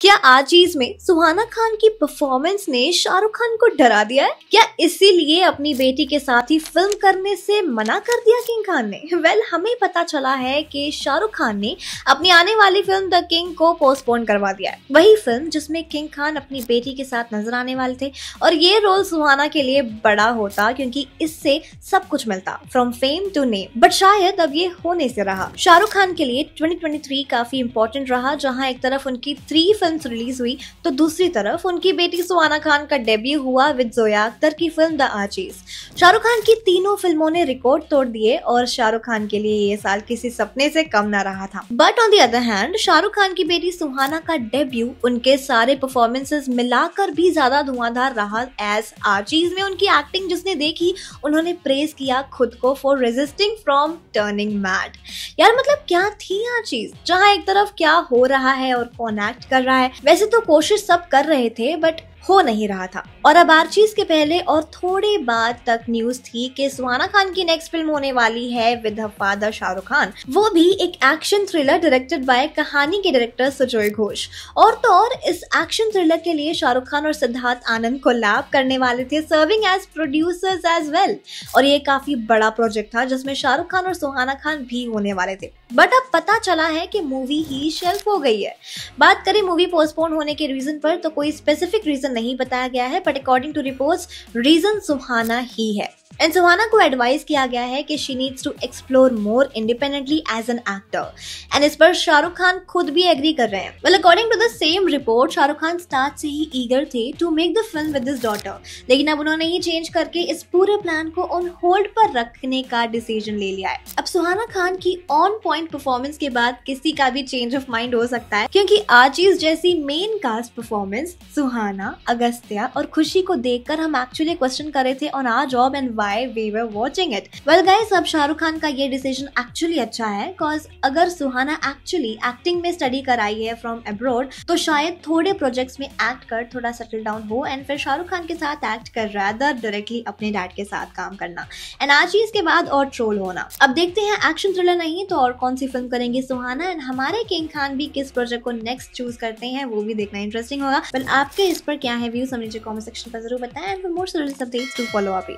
क्या आजीज में सुहाना खान की परफॉर्मेंस ने शाहरुख खान को डरा दिया है क्या इसीलिए अपनी बेटी के साथ ही फिल्म करने से मना कर दिया किंग खान ने वेल well, हमें पता चला है कि शाहरुख खान ने अपनी आने वाली फिल्म द किंग को पोस्टपोन करवा दिया है वही फिल्म जिसमें किंग खान अपनी बेटी के साथ नजर आने वाले थे और ये रोल सुहाना के लिए बड़ा होता क्योंकि इससे सब कुछ मिलता from fame to name but शायद अब ये होने से रहा शाहरुख खान के लिए ट्वेंटी काफी इंपॉर्टेंट रहा जहाँ एक तरफ उनकी थ्री फिल्म रिलीज हुई तो दूसरी तरफ उनकी बेटी सुहाना खान का डेब्यू हुआ विद जोया अख्तर की film the Archies Shahrukh Khan की तीनों फिल्मों ने रिकॉर्ड तोड़ दिए और शाहरुख खान के लिए ये साल किसी सपने से कम ना रहा था but on the other hand Shahrukh Khan की बेटी सुहाना का डेब्यू उनके सारे परफॉर्मेंसेज मिलाकर भी ज्यादा धुआंधार रहा एज आचीज में उनकी एक्टिंग जिसने देखी उन्होंने प्रेज किया खुद को for resisting from turning mad यार मतलब क्या थी यहाँ चीज जहाँ एक तरफ क्या हो रहा है और कौन एक्ट कर रहा है रहा है वैसे तो कोशिश सब कर रहे थे बट हो नहीं रहा था और अब आर्चीज के पहले और थोड़े बाद तक न्यूज थी कि सुहाना खान की नेक्स्ट फिल्म होने वाली है विद फादर शाहरुख खान वो भी एक एक्शन थ्रिलर डायरेक्टेड बाय कहानी के डायरेक्टर सुजोय घोष और तो और इस एक्शन थ्रिलर के लिए शाहरुख खान और सिद्धार्थ आनंद को लाभ करने वाले थे serving as producers as well और ये काफी बड़ा प्रोजेक्ट था जिसमें शाहरुख खान और सुहाना खान भी होने वाले थे बट अब पता चला है कि मूवी ही शेल्फ हो गई है बात करें मूवी पोस्टपोन होने के रीजन पर तो कोई स्पेसिफिक रीजन नहीं बताया गया है but according to reports reason Suhana ही है एंड सुहाना को एडवाइस किया गया है कि she needs to explore more independently as an actor and इस पर शाहरुख खान खुद भी एग्री कर रहे हैं well according to the same report Shahrukh Khan start से ही ईगर थे to make the film with this daughter लेकिन अब उन्होंने ही चेंज करके इस पूरे प्लान को ऑन होल्ड पर रखने का डिसीजन ले लिया है अब सुहाना खान की ऑन पॉइंट परफॉर्मेंस के बाद किसी का भी चेंज ऑफ माइंड हो सकता है क्योंकि आजीज जैसी main cast performance Suhana Agastya और खुशी को देखकर हम एक्चुअली क्वेश्चन कर रहे थे on our job and why we were watching it well guys अब शाहरुख खान का ये डिसीजन एक्चुअली अच्छा है बिकॉज अगर सुहाना एक्चुअली एक्टिंग में स्टडी कराई है फ्रॉम अब्रॉड तो शायद थोड़े प्रोजेक्ट्स में एक्ट कर थोड़ा सेटल डाउन हो एंड फिर शाहरुख खान के साथ एक्ट कर रहा डायरेक्टली अपने डैड के साथ काम करना एंड आज ही इसके बाद और ट्रोल होना अब देखते हैं एक्शन थ्रिलर नहीं तो और कौन सी फिल्म करेंगे सुहाना एंड हमारे किंग खान भी किस प्रोजेक्ट को नेक्स्ट चूज करते हैं वो भी देखना इंटरेस्टिंग होगा बट आपके इस पर क्या है व्यूज हमें कमेंट सेक्शन पर जरूर बताएं and more series updates to follow up